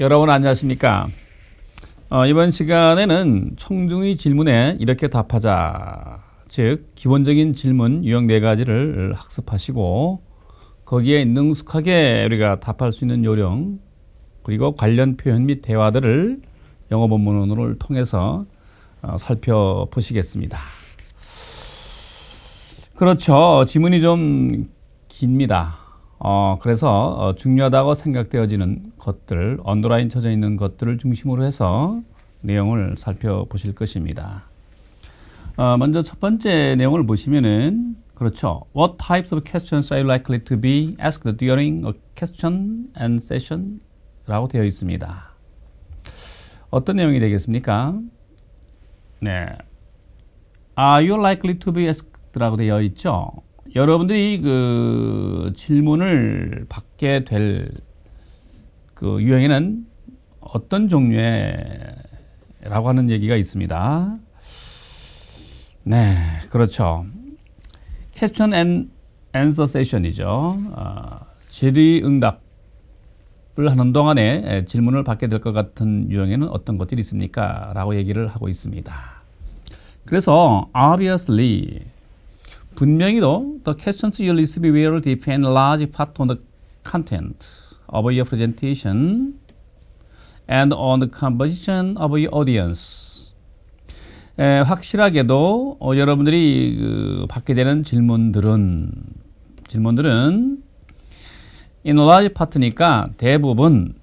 여러분 안녕하십니까? 어, 이번 시간에는 청중의 질문에 이렇게 답하자. 즉, 기본적인 질문 유형 네 가지를 학습하시고, 거기에 능숙하게 우리가 답할 수 있는 요령, 그리고 관련 표현 및 대화들을 영어 본문을 통해서 어, 살펴보시겠습니다. 그렇죠. 지문이 좀 깁니다. 어, 그래서 어, 중요하다고 생각되어지는 것들, 언더라인 쳐져 있는 것들을 중심으로 해서 내용을 살펴보실 것입니다. 어, 먼저 첫 번째 내용을 보시면은 그렇죠. What types of questions are likely to be asked during a question and session? 라고 되어 있습니다. 어떤 내용이 되겠습니까? 네. Are you likely to be asked? 라고 되어 있죠. 여러분들이 그 질문을 받게 될 그 유형에는 어떤 종류의 라고 하는 얘기가 있습니다. 네, 그렇죠. 캡션 앤 앤서 세션이죠. 질의응답을 하는 동안에 질문을 받게 될 것 같은 유형에는 어떤 것들이 있습니까? 라고 얘기를 하고 있습니다. 그래서 obviously 분명히도 the questions you receive will depend large part on the content of your presentation and on the composition of your audience. 에, 확실하게도 어, 여러분들이 그, 받게 되는 질문들은 질문들은 in large part니까 대부분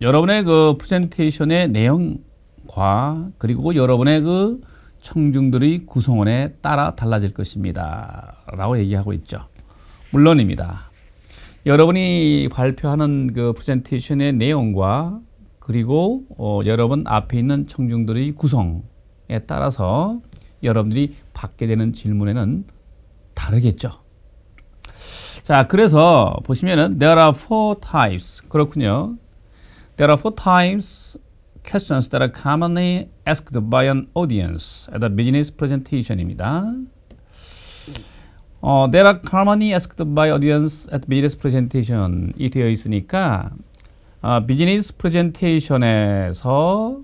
여러분의 그 프레젠테이션의 내용과 그리고 여러분의 그 청중들의 구성원에 따라 달라질 것입니다. 라고 얘기하고 있죠. 물론입니다. 여러분이 발표하는 그 프레젠테이션의 내용과 그리고 어, 여러분 앞에 있는 청중들의 구성에 따라서 여러분들이 받게 되는 질문에는 다르겠죠. 자, 그래서 보시면은 there are four types. 그렇군요. There are four types questions that are commonly asked by an audience at a business presentation입니다. 어, that are commonly asked by audience at business presentation이 되어 있으니까 어, 비즈니스 프레젠테이션에서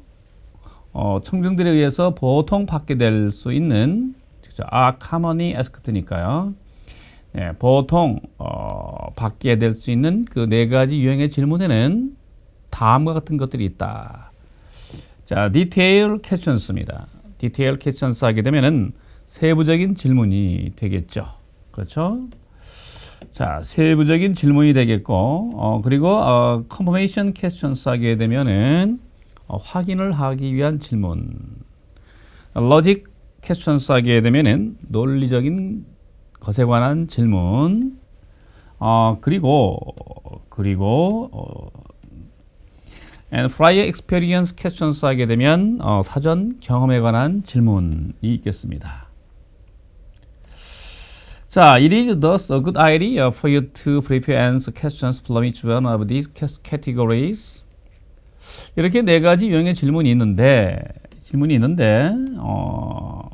어, 청중들에 의해서 보통 받게 될 수 있는 직접 아 commonly asked니까요. 네, 보통 어, 받게 될 수 있는 그 네 가지 유형의 질문에는 다음과 같은 것들이 있다. 자, 디테일 퀘션스입니다. 디테일 퀘션스 하게 되면은 세부적인 질문이 되겠죠. 그렇죠? 자, 세부적인 질문이 되겠고, 어, 그리고 어, 컨퍼메이션 퀘션스 하게 되면은 어, 확인을 하기 위한 질문. 로직 퀘션스 하게 되면은 논리적인 것에 관한 질문. 어, 그리고 그리고 어, And prior experience questions 하게 되면 어, 사전 경험에 관한 질문이 있겠습니다. 자, it is thus a good idea for you to prepare answer questions from each one of these categories. 이렇게 네 가지 유형의 질문이 있는데 질문이 있는데 어,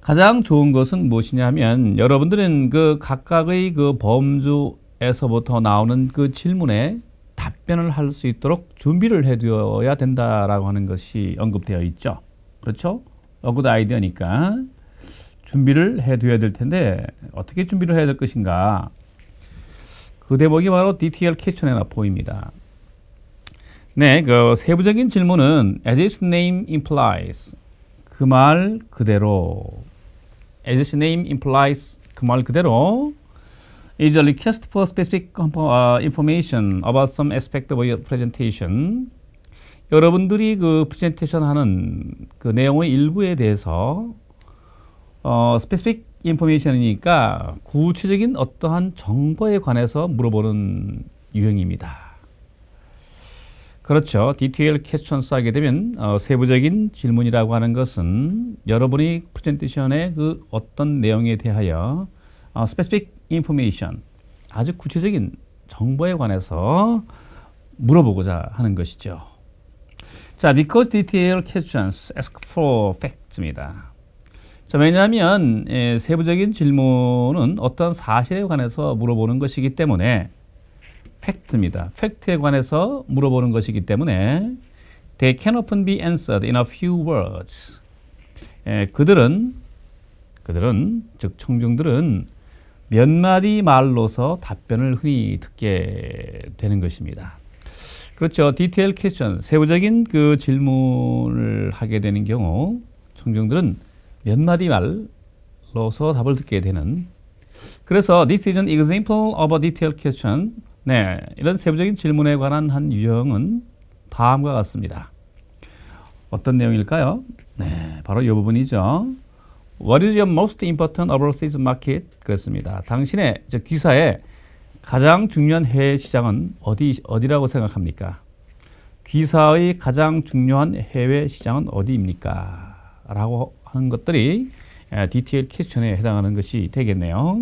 가장 좋은 것은 무엇이냐면 여러분들은 그 각각의 그 범주에서부터 나오는 그 질문에 답변을 할 수 있도록 준비를 해두어야 된다라고 하는 것이 언급되어 있죠. 그렇죠? 어굿 아이디어니까 준비를 해두어야 될 텐데 어떻게 준비를 해야 될 것인가? 그 대목이 바로 DTL 캐치네나 보입니다. 네, 그 세부적인 질문은 as its name implies 그 말 그대로 as its name implies 그 말 그대로 is a request for specific uh, information about some aspect of your presentation. 여러분들이 그 프레젠테이션 하는 그 내용의 일부에 대해서 어, specific information이니까 구체적인 어떠한 정보에 관해서 물어보는 유형입니다. 그렇죠. 디테일 캐스천스 하게 되면 어, 세부적인 질문이라고 하는 것은 여러분이 프레젠테이션의 그 어떤 내용에 대하여 어, specific information 아주 구체적인 정보에 관해서 물어보고자 하는 것이죠. 자, because detail questions ask for facts입니다. 자, 왜냐하면 예, 세부적인 질문은 어떤 사실에 관해서 물어보는 것이기 때문에 팩트입니다. 팩트에 관해서 물어보는 것이기 때문에 they can often be answered in a few words. 예, 그들은 그들은 즉 청중들은 몇 마디 말로서 답변을 흔히 듣게 되는 것입니다. 그렇죠. 디테일 퀘션, 세부적인 그 질문을 하게 되는 경우 청중들은 몇 마디 말로서 답을 듣게 되는 그래서 this is an example of a detailed question. 네, 이런 세부적인 질문에 관한 한 유형은 다음과 같습니다. 어떤 내용일까요? 네, 바로 이 부분이죠. What is your most important overseas market? 그랬습니다. 당신의 기사에 가장 중요한 해외 시장은 어디, 어디라고 생각합니까? 기사의 가장 중요한 해외 시장은 어디입니까? 라고 하는 것들이 DTL 예, 퀘스천에 해당하는 것이 되겠네요.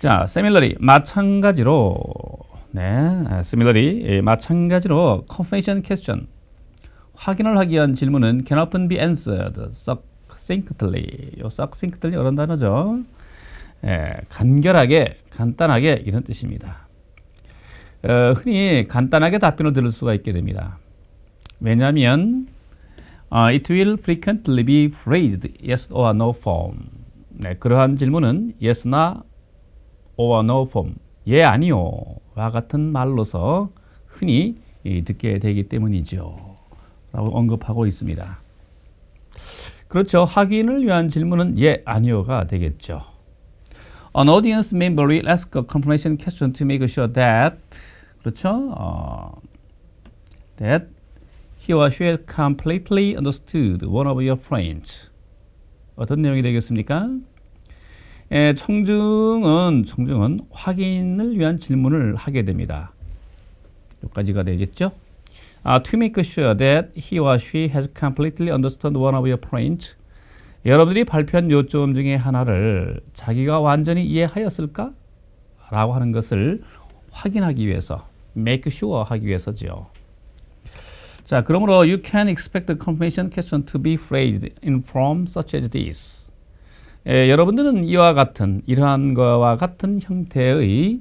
자, 세밀러리 마찬가지로 네, 세밀러리 예, 마찬가지로 컨페이션 퀘스천 확인을 하기 위한 질문은 can often be answered succinctly. 요 succinctly 이런 단어죠. 예, 간결하게, 간단하게 이런 뜻입니다. 어, 흔히 간단하게 답변을 들을 수가 있게 됩니다. 왜냐하면 uh, it will frequently be phrased yes or no form. 네, 그러한 질문은 yes나 or no form, 예 아니요와 같은 말로서 흔히 듣게 되기 때문이죠. 라고 언급하고 있습니다. 그렇죠. 학인을 위한 질문은 예, 아니요가 되겠죠. An audience member will ask a confirmation question to make sure that 그렇죠. 어, that he or she completely understood one of your points. 어떤 내용이 되겠습니까? 예, 청중은 청중은 확인을 위한 질문을 하게 됩니다. 여기까지가 되겠죠? uh, to make sure that he or she has completely understood one of your points. 여러분들이 발표한 요점 중에 하나를 자기가 완전히 이해하였을까? 라고 하는 것을 확인하기 위해서 make sure 하기 위해서지요. 자, 그러므로 you can expect the confirmation question to be phrased in form such as this. 예, 여러분들은 이와 같은 이러한 것과 같은 형태의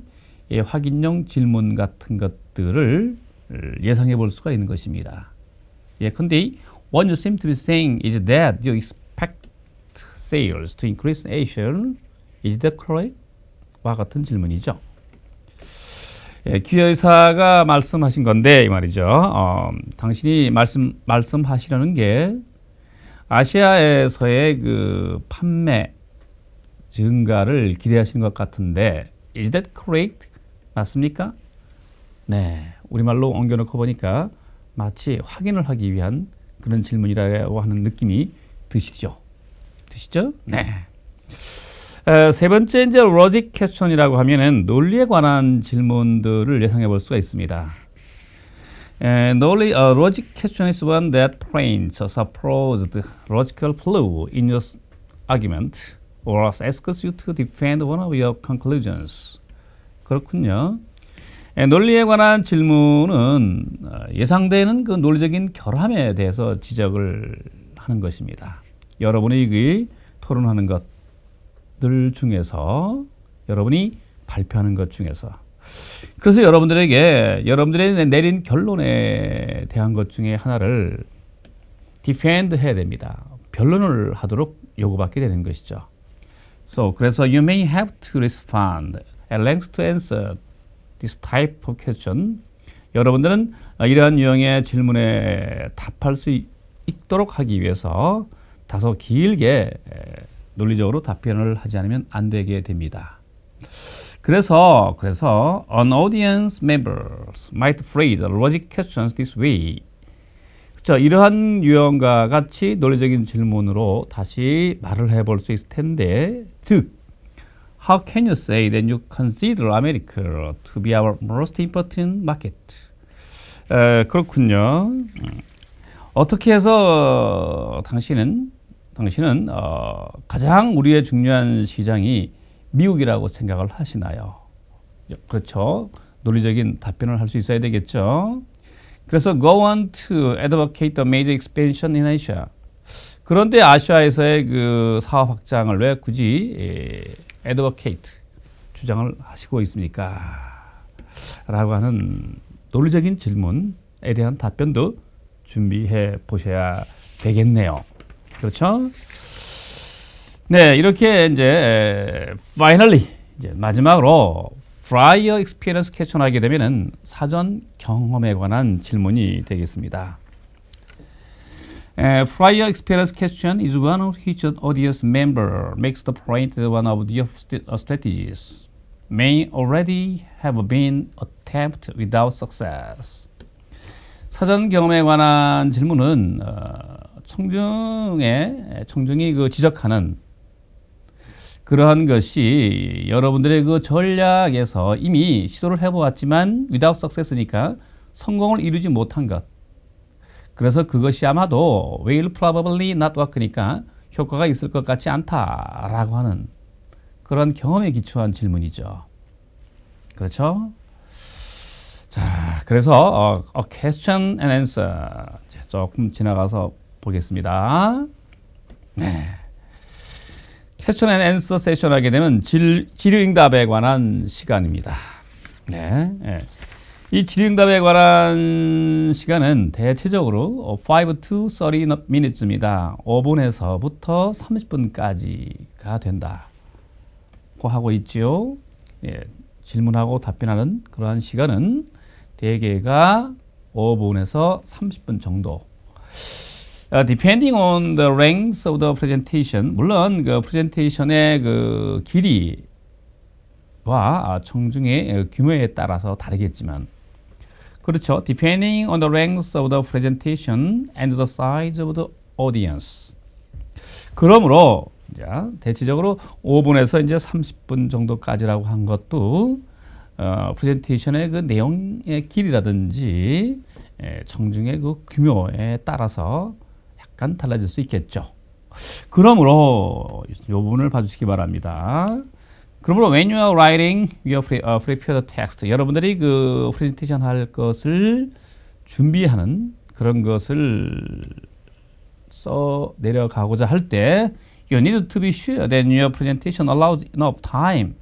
예, 확인용 질문 같은 것들을 예상해 볼 수가 있는 것입니다. 예, 근데 what you seem to be saying is that you expect sales to increase in Asia. Is that correct? 와 같은 질문이죠. 예, 기여의사가 말씀하신 건데 이 말이죠. 어, 당신이 말씀 말씀하시려는 게 아시아에서의 그 판매 증가를 기대하시는 것 같은데 is that correct? 맞습니까? 네. 우리말로 옮겨놓고 보니까 마치 확인을 하기 위한 그런 질문이라고 하는 느낌이 드시죠? 드시죠? 네. 에, 세 번째 이제 로직 캐스천이라고 하면은 논리에 관한 질문들을 예상해 볼 수가 있습니다. 에, 논리 uh, logic question is one that frames a supposed logical flaw in your argument or asks you to defend one of your conclusions. 그렇군요. 예, 논리에 관한 질문은 어, 예상되는 그 논리적인 결함에 대해서 지적을 하는 것입니다. 여러분이 토론하는 것들 중에서 여러분이 발표하는 것 중에서 그래서 여러분들에게 여러분들이 내린 결론에 대한 것 중에 하나를 디펜드 해야 됩니다. 변론을 하도록 요구받게 되는 것이죠. So, 그래서 you may have to respond at length to answer this type of question. 여러분들은 어, 이러한 유형의 질문에 답할 수 있도록 하기 위해서 다소 길게 논리적으로 답변을 하지 않으면 안 되게 됩니다. 그래서 그래서 an audience members might phrase logic questions this way. 그렇죠? 이러한 유형과 같이 논리적인 질문으로 다시 말을 해볼 수 있을 텐데, 즉 How can you say that you consider America to be our most important market? 에, 그렇군요. 어떻게 해서 당신은 당신은 어, 가장 우리의 중요한 시장이 미국이라고 생각을 하시나요? 그렇죠. 논리적인 답변을 할 수 있어야 되겠죠. 그래서 go on to advocate the major expansion in Asia. 그런데 아시아에서의 그 사업 확장을 왜 굳이 예, a 드워 o c a t 주장을 하시고 있습니까? 라고 하는 논리적인 질문에 대한 답변도 준비해 보셔야 되겠네요. 그렇죠? 네, 이렇게 이제 finally 이제 마지막으로 prior experience 퀘션하게 되면은 사전 경험에 관한 질문이 되겠습니다. prior experience question is one of which an audience member makes the point that one of your strategies may already have been attempted without success. 사전 경험에 관한 질문은 청중의 청중이 그 지적하는 그러한 것이 여러분들의 그 전략에서 이미 시도를 해보았지만 without success니까 성공을 이루지 못한 것 그래서 그것이 아마도 will probably not work니까 효과가 있을 것 같지 않다라고 하는 그런 경험에 기초한 질문이죠. 그렇죠? 자, 그래서 a 어, 어, question and answer 조금 지나가서 보겠습니다. 네. 퀘스천 앤 앤서 세션 하게 되면 질, 질의응답에 관한 시간입니다. 네. 네. 이 질의응답에 관한 시간은 대체적으로 5 to 30 minutes입니다. 5분에서부터 30분까지가 된다고 하고 있지요. 예, 질문하고 답변하는 그러한 시간은 대개가 5분에서 30분 정도. 아, depending on the length of the presentation, 물론 그 프레젠테이션의 그 길이와 청중의 규모에 따라서 다르겠지만 그렇죠. Depending on the length of the presentation and the size of the audience. 그러므로 자, 대체적으로 5분에서 이제 30분 정도까지라고 한 것도 어, 프레젠테이션의 그 내용의 길이라든지 에, 예, 청중의 그 규모에 따라서 약간 달라질 수 있겠죠. 그러므로 이 부분을 봐주시기 바랍니다. 그러므로 when you are writing your free, uh, prepare the text 여러분들이 그 프레젠테이션 할 것을 준비하는 그런 것을 써 내려가고자 할 때 you need to be sure that your presentation allows enough time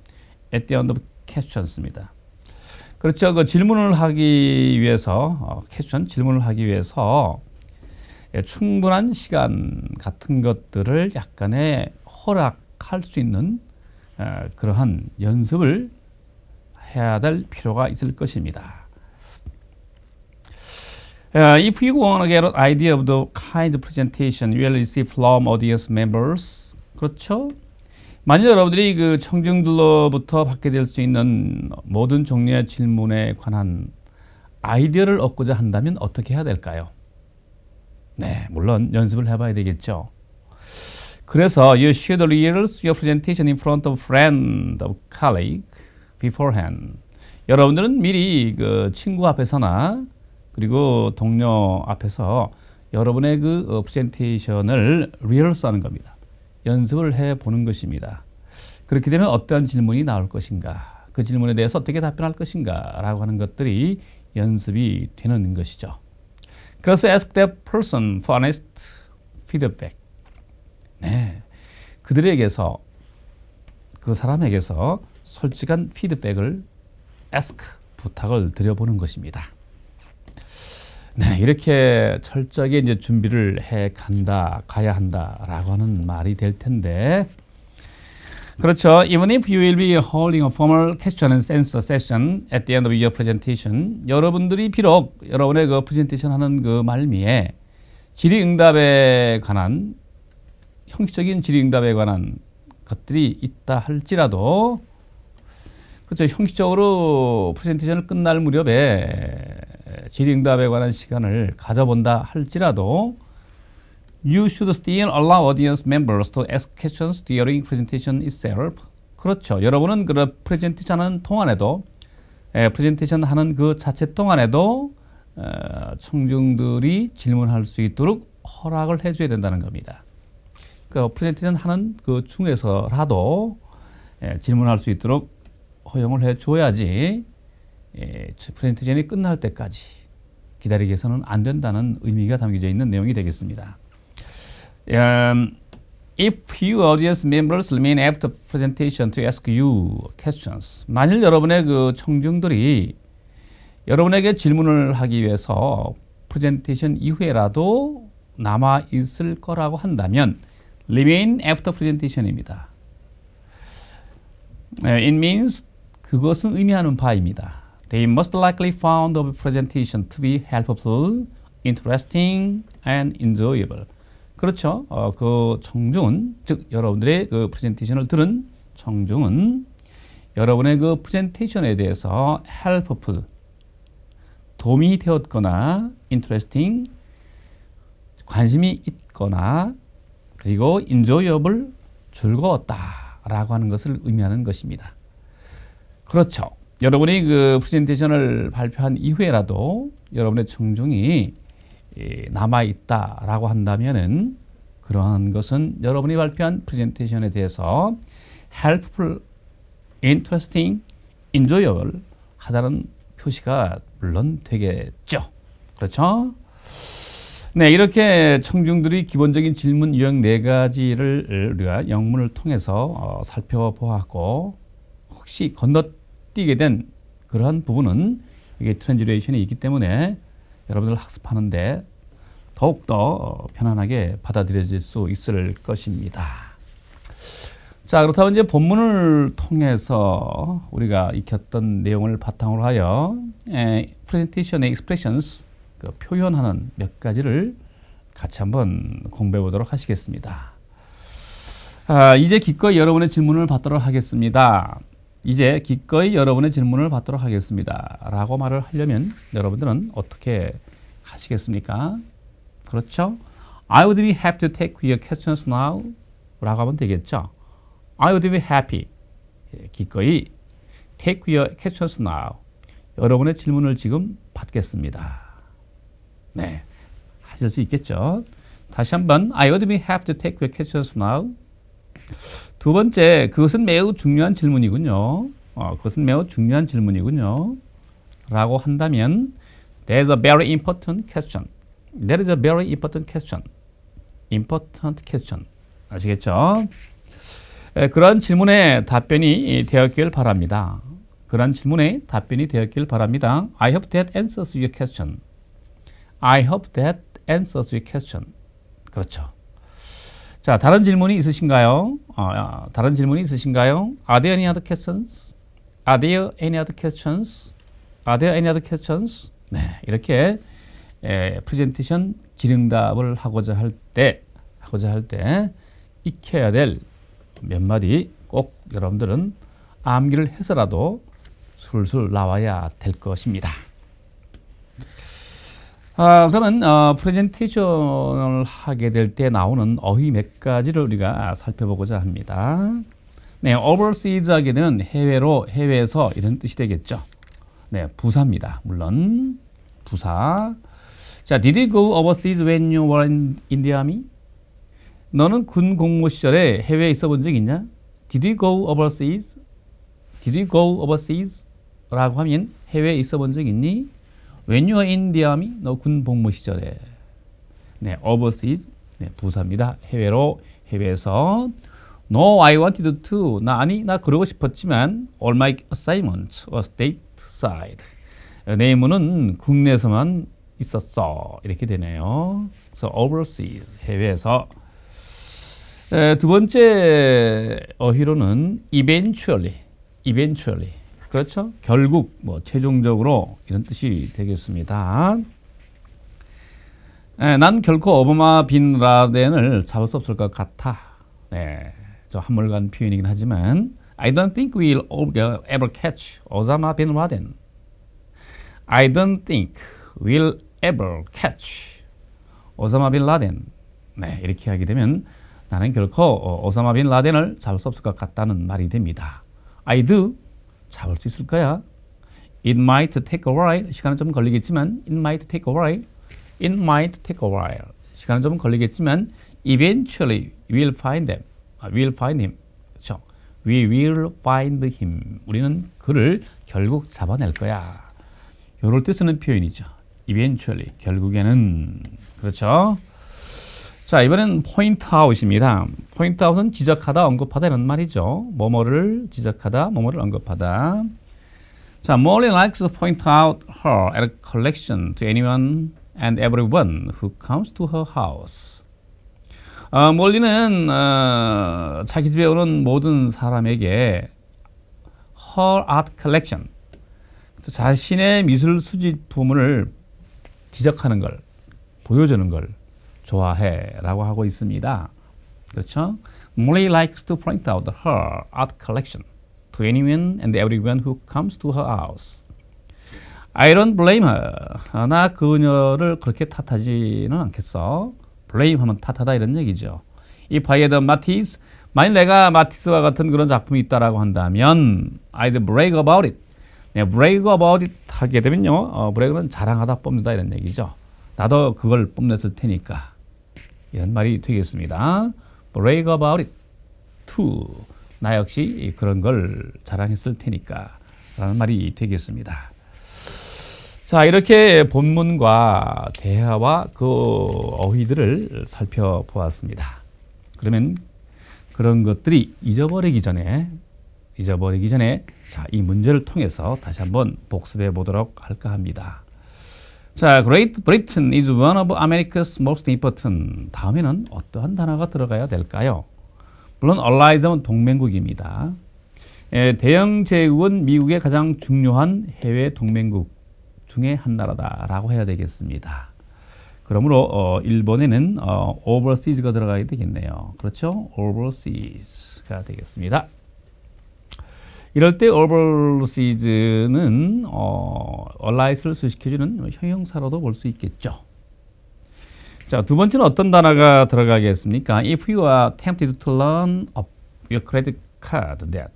at the end of questions입니다. 그렇죠. 그 질문을 하기 위해서 어, 퀘스천 질문을 하기 위해서 예, 충분한 시간 같은 것들을 약간의 허락할 수 있는 어, 그러한 연습을 해야 될 필요가 있을 것입니다. 어, if you want to get an idea of the kind of presentation you will receive from audience members, 그렇죠? 만일 여러분들이 그 청중들로부터 받게 될 수 있는 모든 종류의 질문에 관한 아이디어를 얻고자 한다면 어떻게 해야 될까요? 네, 물론 연습을 해봐야 되겠죠. 그래서 you should rehearse your presentation in front of friend of colleague beforehand. 여러분들은 미리 그 친구 앞에서나 그리고 동료 앞에서 여러분의 그 프레젠테이션을 어, 리허설하는 겁니다. 연습을 해 보는 것입니다. 그렇게 되면 어떠한 질문이 나올 것인가, 그 질문에 대해서 어떻게 답변할 것인가라고 하는 것들이 연습이 되는 것이죠. 그래서 ask that person for honest feedback. 네. 그들에게서 그 사람에게서 솔직한 피드백을 에스크 부탁을 드려보는 것입니다. 네, 이렇게 철저하게 이제 준비를 해 간다, 가야 한다라고 하는 말이 될 텐데. 그렇죠. Even if you will be holding a formal question and answer session at the end of your presentation, 여러분들이 비록 여러분의 그 프레젠테이션 하는 그 말미에 질의응답에 관한 형식적인 질의응답에 관한 것들이 있다 할지라도 그렇죠. 형식적으로 프레젠테이션을 끝날 무렵에 질의응답에 관한 시간을 가져본다 할지라도 You should still allow audience members to ask questions during presentation itself. 그렇죠. 여러분은 그 프레젠테이션 하는 동안에도 에, 예, 프레젠테이션 하는 그 자체 동안에도 에, 어, 청중들이 질문할 수 있도록 허락을 해줘야 된다는 겁니다. 그 프레젠테이션 하는 그 중에서라도 예, 질문할 수 있도록 허용을 해줘야지 예, 프레젠테이션이 끝날 때까지 기다리게 해서는 안 된다는 의미가 담겨져 있는 내용이 되겠습니다. Um, If you audience members remain after presentation to ask you questions. 만일 여러분의 그 청중들이 여러분에게 질문을 하기 위해서 프레젠테이션 이후에라도 남아 있을 거라고 한다면 remain after presentation입니다. It means 그것은 의미하는 바입니다. They most likely found the presentation to be helpful, interesting, and enjoyable. 그렇죠. 어, 그 청중은 즉 여러분들의 그 프레젠테이션을 들은 청중은 여러분의 그 프레젠테이션에 대해서 helpful 도움이 되었거나 interesting 관심이 있거나 그리고 인조엽을 즐거웠다라고 하는 것을 의미하는 것입니다. 그렇죠. 여러분이 그 프레젠테이션을 발표한 이후에라도 여러분의 청중이 남아 있다라고 한다면은 그러한 것은 여러분이 발표한 프레젠테이션에 대해서 helpful, interesting, enjoyable 하다는 표시가 물론 되겠죠. 그렇죠? 네, 이렇게 청중들이 기본적인 질문 유형 네 가지를 우리가 영문을 통해서 어, 살펴보았고 혹시 건너뛰게 된 그러한 부분은 이게 트랜지레이션이 있기 때문에 여러분들 학습하는데 더욱더 어, 편안하게 받아들여질 수 있을 것입니다. 자, 그렇다면 이제 본문을 통해서 우리가 익혔던 내용을 바탕으로 하여 에, presentation e 그 표현하는 몇 가지를 같이 한번 공부해 보도록 하시겠습니다. 아, 이제 기꺼이 여러분의 질문을 받도록 하겠습니다. 이제 기꺼이 여러분의 질문을 받도록 하겠습니다. 라고 말을 하려면 여러분들은 어떻게 하시겠습니까? 그렇죠? I would be happy to take your questions now. 라고 하면 되겠죠? I would be happy. 예, 기꺼이 take your questions now. 여러분의 질문을 지금 받겠습니다. 네, 하실 수 있겠죠. 다시 한번 I would be happy to take your questions now. 두 번째, 그것은 매우 중요한 질문이군요. 어, 그것은 매우 중요한 질문이군요. 라고 한다면 That is a very important question. That is a very important question. Important question. 아시겠죠? 에, 그런 질문에 답변이 되었길 바랍니다. 그런 질문에 답변이 되었길 바랍니다. I hope that answers your question. I hope that answers your question. 그렇죠. 자, 다른 질문이 있으신가요? 어, 다른 질문이 있으신가요? Are there any other questions? Are there any other questions? Are there any other questions? 네, 이렇게 예, 프레젠테이션 질의답을 하고자 할 때, 하고자 할 때 익혀야 될 몇 마디 꼭 여러분들은 암기를 해서라도 술술 나와야 될 것입니다. 아, 그러면 어, 프레젠테이션을 하게 될 때 나오는 어휘 몇 가지를 우리가 살펴보고자 합니다. 네, overseas 하게는 해외로, 해외에서 이런 뜻이 되겠죠. 네, 부사입니다. 물론 부사. 자, did you go overseas when you were in, in the army? 너는 군 공무 시절에 해외에 있어 본 적 있냐? Did you go overseas? Did you go overseas? 라고 하면 해외에 있어 본 적 있니? When you were in Vietnam, 너군 복무 시절에. 네, overseas, 네, 부사입니다. 해외로, 해외에서. No, I wanted to. 나 아니, 나 그러고 싶었지만 all my assignments were stateside. 내 임무는 국내에서만 있었어. 이렇게 되네요. 그래서 overseas, 해외에서. 에, 두 번째 어휘로는 eventually, eventually. 그렇죠. 결국 뭐 최종적으로 이런 뜻이 되겠습니다. 네, 난 결코 오바마 빈 라덴을 잡을 수 없을 것 같아. 네, 저 한물간 표현이긴 하지만 I don't think we'll ever catch Osama bin Laden. I don't think we'll ever catch 오사마 빈 라덴. 네, 이렇게 하게 되면 나는 결코 어, 오사마 빈 라덴을 잡을 수 없을 것 같다는 말이 됩니다. I do 잡을 수 있을 거야. It might take a while. 시간은 좀 걸리겠지만 it might take a while. It might take a while. 시간은 좀 걸리겠지만 eventually we'll find them. we'll find him. 그렇죠? We will find him. 우리는 그를 결국 잡아낼 거야. 이럴 때 쓰는 표현이죠. eventually. 결국에는 그렇죠? 자, 이번엔 포인트 아웃입니다. 포인트 아웃은 지적하다, 언급하다 이런 말이죠. 뭐뭐를 지적하다, 뭐뭐를 언급하다. 자, Molly likes to point out her at a collection to anyone and everyone who comes to her house. 어, 몰리는 어, 자기 집에 오는 모든 사람에게 her art collection, 자신의 미술 수집품을 지적하는 걸, 보여주는 걸 좋아해라고 하고 있습니다. 그렇죠? Molly likes to point out her art collection to anyone and everyone who comes to her house. I don't blame her. 나 그녀를 그렇게 탓하지는 않겠어. blame 하면 탓하다 이런 얘기죠. If I had a Matisse, 만일 내가 마티스와 같은 그런 작품이 있다라고 한다면 I'd brag about it. 내가 brag about it 하게 되면요. 어, brag는 자랑하다 봅니다 이런 얘기죠. 나도 그걸 뽐냈을 테니까. 연 말이 되겠습니다. brag about it t o 나 역시 그런 걸 자랑했을 테니까. 라는 말이 되겠습니다. 자, 이렇게 본문과 대화와 그 어휘들을 살펴보았습니다. 그러면 그런 것들이 잊어버리기 전에, 잊어버리기 전에 자, 이 문제를 통해서 다시 한번 복습해 보도록 할까 합니다. 자, Great Britain is one of America's most important. 다음에는 어떠한 단어가 들어가야 될까요? 물론 얼라이 i e 는 동맹국입니다. 예, 대형 제국은 미국의 가장 중요한 해외 동맹국 중에 한 나라다라고 해야 되겠습니다. 그러므로 어, 일본에는 어, overseas가 들어가야 되겠네요. 그렇죠? overseas가 되겠습니다. 이럴 때 overseas는 어, allies를 수식해주는 형용사로도 볼 수 있겠죠. 자, 두 번째는 어떤 단어가 들어가겠습니까? If you are tempted to learn up your credit card debt.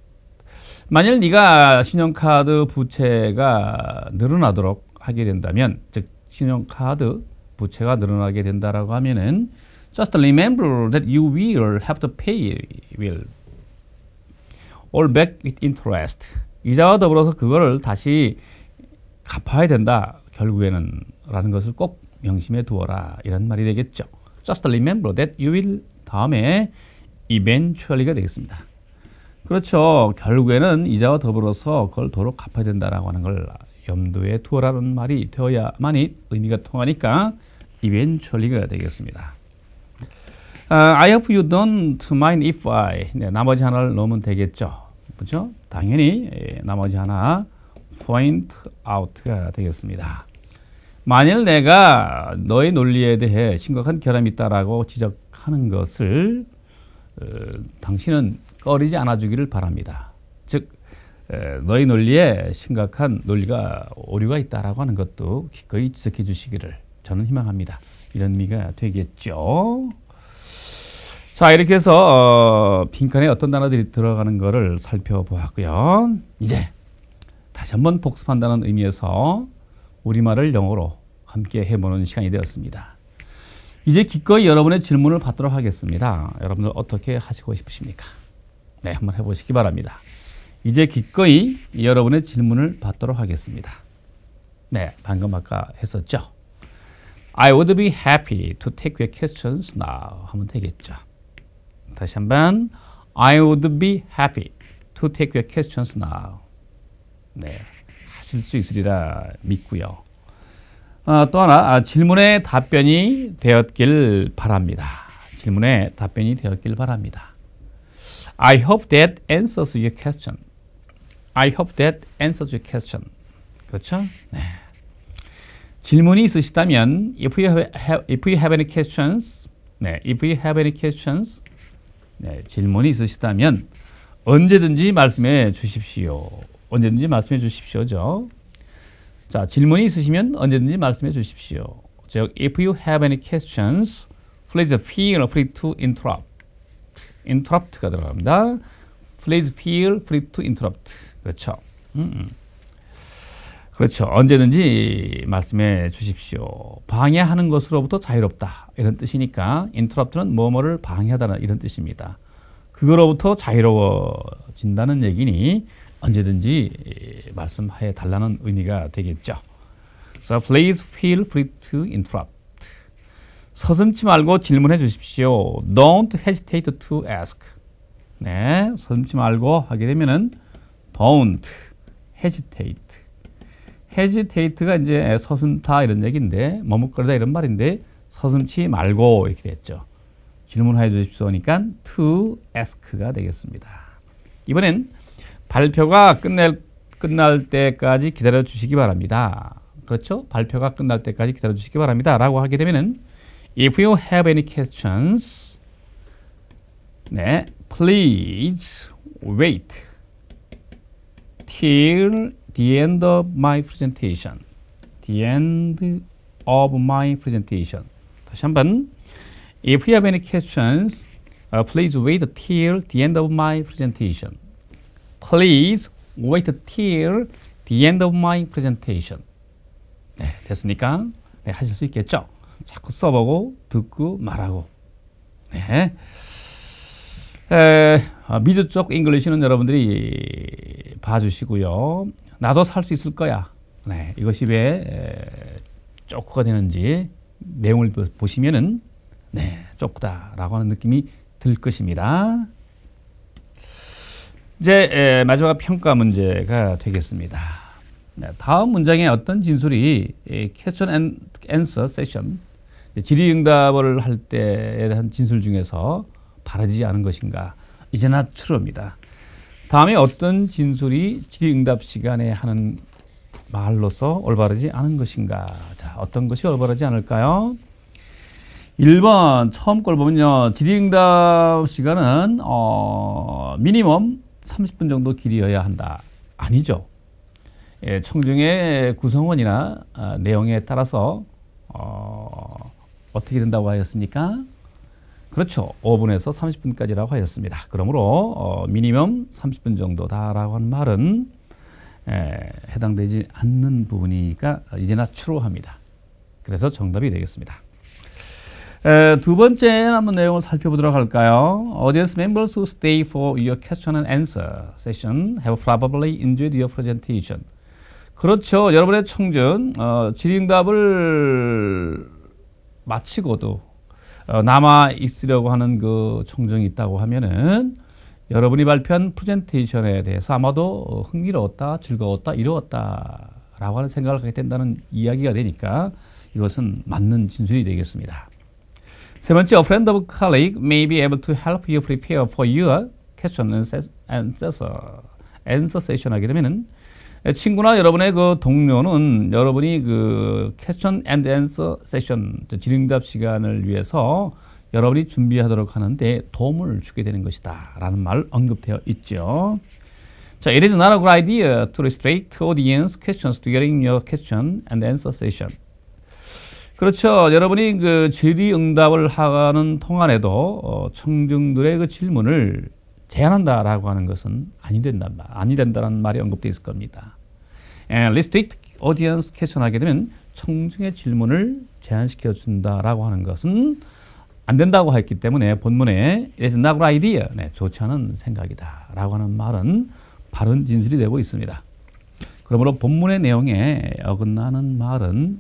만일 네가 신용카드 부채가 늘어나도록 하게 된다면, 즉 신용카드 부채가 늘어나게 된다라고 하면은 just remember that you will have to pay will all back with interest. 이자와 더불어서 그거를 다시 갚아야 된다. 결국에는 라는 것을 꼭 명심해 두어라. 이런 말이 되겠죠. Just remember that you will 다음에 eventually가 되겠습니다. 그렇죠. 결국에는 이자와 더불어서 그걸 도로 갚아야 된다라고 하는 걸 염두에 두어라는 말이 되어야만이 의미가 통하니까 eventually가 되겠습니다. 어, I hope you don't mind if I. 네, 나머지 하나를 넣으면 되겠죠. 그죠? 당연히 예, 나머지 하나 point out가 되겠습니다. 만일 내가 너의 논리에 대해 심각한 결함이 있다라고 지적하는 것을 어, 당신은 꺼리지 않아주기를 바랍니다. 즉, 너의 논리에 심각한 논리가 오류가 있다라고 하는 것도 기꺼이 지적해 주시기를 저는 희망합니다. 이런 의미가 되겠죠. 자, 이렇게 해서, 어, 빈칸에 어떤 단어들이 들어가는 것을 살펴보았고요. 이제 다시 한번 복습한다는 의미에서 우리말을 영어로 함께 해보는 시간이 되었습니다. 이제 기꺼이 여러분의 질문을 받도록 하겠습니다. 여러분들 어떻게 하시고 싶으십니까? 네, 한번 해보시기 바랍니다. 이제 기꺼이 여러분의 질문을 받도록 하겠습니다. 네, 방금 아까 했었죠? I would be happy to take your questions now 하면 되겠죠. 다시 한번 I would be happy to take your questions now. 네, 하실 수 있으리라 믿고요. 아, 또 하나 아, 질문에 답변이 되었길 바랍니다. 질문에 답변이 되었길 바랍니다. I hope that answers your question. I hope that answers your question. 그렇죠? 네. 질문이 있으시다면 if you have, have if you have any questions, 네, if you have any questions, 네, 질문이 있으시다면 언제든지 말씀해 주십시오. 언제든지 말씀해 주십시오죠. 자, 질문이 있으시면 언제든지 말씀해 주십시오. 즉, if you have any questions, please feel free to interrupt. interrupt가 들어갑니다. please feel free to interrupt. 그렇죠. 음, 음. 그렇죠. 언제든지 말씀해 주십시오. 방해하는 것으로부터 자유롭다. 이런 뜻이니까 인터럽트는 뭐뭐를 방해하다는 이런 뜻입니다. 그거로부터 자유로워진다는 얘기니 언제든지 말씀해 달라는 의미가 되겠죠. So please feel free to interrupt. 서슴지 말고 질문해 주십시오. Don't hesitate to ask. 네, 서슴지 말고 하게 되면은 don't hesitate. 헤지테이트가 이제 서슴다 이런 얘기인데 머뭇거리다 이런 말인데 서슴치 말고 이렇게 됐죠. 질문하여 주십시오 그러니까 to ask가 되겠습니다. 이번엔 발표가 끝낼, 끝날 때까지 기다려 주시기 바랍니다. 그렇죠? 발표가 끝날 때까지 기다려 주시기 바랍니다. 라고 하게 되면은 if you have any questions 네, please wait till the end of my presentation. the end of my presentation. 다시 한번 If you have any questions, uh, please wait till the end of my presentation. Please wait till the end of my presentation. 네, 됐습니까? 네, 하실 수 있겠죠? 자꾸 써보고 듣고 말하고. 네. 에, 미드 쪽 잉글리시는 여러분들이 봐주시고요. 나도 살 수 있을 거야. 네, 이것이 왜 쪼크가 되는지 내용을 보시면은 네, 쪼크다라고 하는 느낌이 들 것입니다. 이제 마지막 평가 문제가 되겠습니다. 네, 다음 문장의 어떤 진술이 캐션 앤 앤서 세션 질의응답을 할 때에 대한 진술 중에서 바라지 않은 것인가 이제나 추릅니다. 다음에 어떤 진술이 질의응답 시간에 하는 말로서 올바르지 않은 것인가? 자, 어떤 것이 올바르지 않을까요? 1번 처음 걸 보면요. 질의응답 시간은 어, 미니멈 30분 정도 길이어야 한다. 아니죠. 예, 청중의 구성원이나 어, 내용에 따라서 어, 어떻게 된다고 하였습니까? 그렇죠. 5분에서 30분까지라고 하였습니다. 그러므로 어, 미니멈 30분 정도다라고 한 말은 에, 해당되지 않는 부분이니까 이제나 추로합니다. 그래서 정답이 되겠습니다. 에, 두 번째 한번 내용을 살펴보도록 할까요? Audience members who stay for your question and answer session have probably enjoyed your presentation. 그렇죠. 여러분의 청준 어, 질의응답을 마치고도 어, 남아 있으려고 하는 그 청정이 있다고 하면은 여러분이 발표한 프레젠테이션에 대해서 아마도 어, 흥미로웠다, 즐거웠다, 이루웠다 라고 하는 생각을 갖게 된다는 이야기가 되니까 이것은 맞는 진술이 되겠습니다. 세 번째, a friend of colleague may be able to help you prepare for your question and answer, answer session 하게 되면은 예, 친구나 여러분의 그 동료는 여러분이 그 퀘스천 앤드 앤서 세션, 질의응답 시간을 위해서 여러분이 준비하도록 하는데 도움을 주게 되는 것이다. 라는 말 언급되어 있죠. 자, it is not a good idea to restrict audience questions during your question and answer session. 그렇죠. 여러분이 그 질의응답을 하는 통안에도 어, 청중들의 그 질문을 제한한다라고 하는 것은 아니 된단 아니 된다는 말이 언급되어 있을 겁니다. 리스트릭트 오디언스 퀘션하게 되면 청중의 질문을 제한시켜 준다라고 하는 것은 안 된다고 했기 때문에 본문에 it s not good idea, 네, 좋지 않은 생각이다라고 하는 말은 바른 진술이 되고 있습니다. 그러므로 본문의 내용에 어긋나는 말은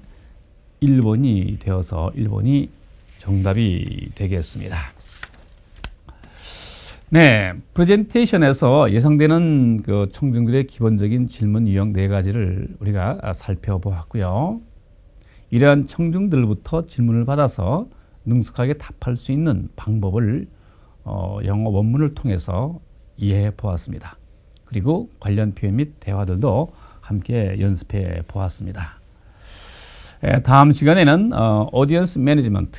1번이 되어서 1번이 정답이 되겠습니다. 네, 프레젠테이션에서 예상되는 그 청중들의 기본적인 질문 유형 네 가지를 우리가 살펴보았고요. 이러한 청중들부터 질문을 받아서 능숙하게 답할 수 있는 방법을 어, 영어 원문을 통해서 이해해 보았습니다. 그리고 관련 표현 및 대화들도 함께 연습해 보았습니다. 에, 예, 다음 시간에는 어, 디언스 매니지먼트,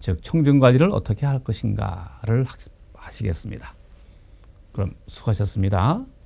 즉 청중 관리를 어떻게 할 것인가를 학습 하시겠습니다. 그럼 수고하셨습니다.